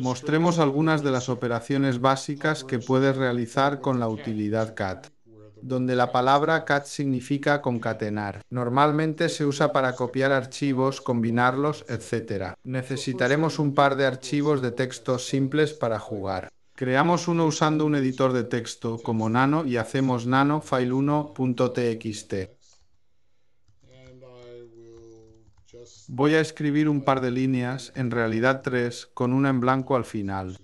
Mostremos algunas de las operaciones básicas que puedes realizar con la utilidad cat, donde la palabra cat significa concatenar. Normalmente se usa para copiar archivos, combinarlos, etc. Necesitaremos un par de archivos de texto simples para jugar. Creamos uno usando un editor de texto como nano y hacemos nano file1.txt. Voy a escribir un par de líneas, en realidad tres, con una en blanco al final.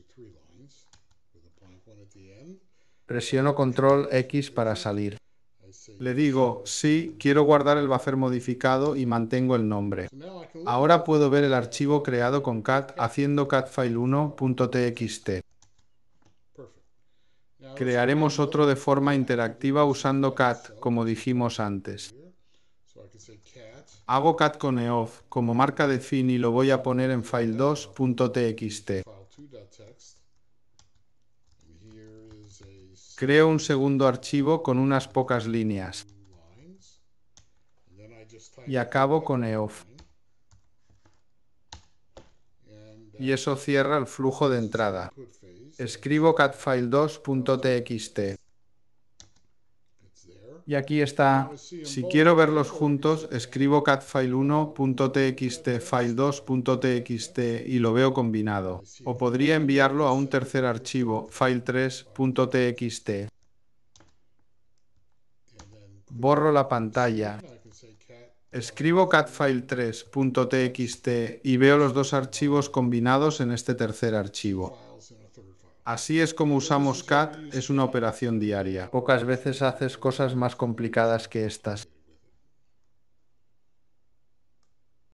Presiono control X para salir. Le digo, sí, quiero guardar el buffer modificado y mantengo el nombre. Ahora puedo ver el archivo creado con cat haciendo catfile1.txt. Crearemos otro de forma interactiva usando cat, como dijimos antes. Hago cat con EOF. Como marca de fin y lo voy a poner en file2.txt. Creo un segundo archivo con unas pocas líneas. Y acabo con EOF. Y eso cierra el flujo de entrada. Escribo cat catfile2.txt. Y aquí está, si quiero verlos juntos, escribo catfile1.txt, file2.txt y lo veo combinado. O podría enviarlo a un tercer archivo, file3.txt. Borro la pantalla. Escribo catfile3.txt y veo los dos archivos combinados en este tercer archivo. Así es como usamos CAT, es una operación diaria. Pocas veces haces cosas más complicadas que estas.